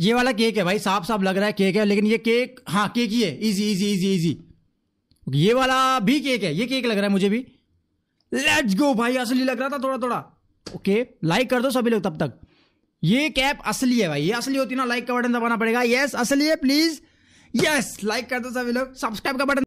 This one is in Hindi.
ये वाला केक है भाई साफ साफ लग रहा है केक है लेकिन ये केक हाँ केक ही है इजी इजी इजी इजी ये वाला भी केक है ये केक लग रहा है मुझे भी लेट्स गो भाई असली लग रहा था थोड़ा थोड़ा ओके लाइक कर दो सभी लोग तब तक ये कैप असली है भाई ये असली होती ना लाइक का बटन दबाना पड़ेगा यस असली है प्लीज यस लाइक कर दो सभी लोग सब्सक्राइब का बटन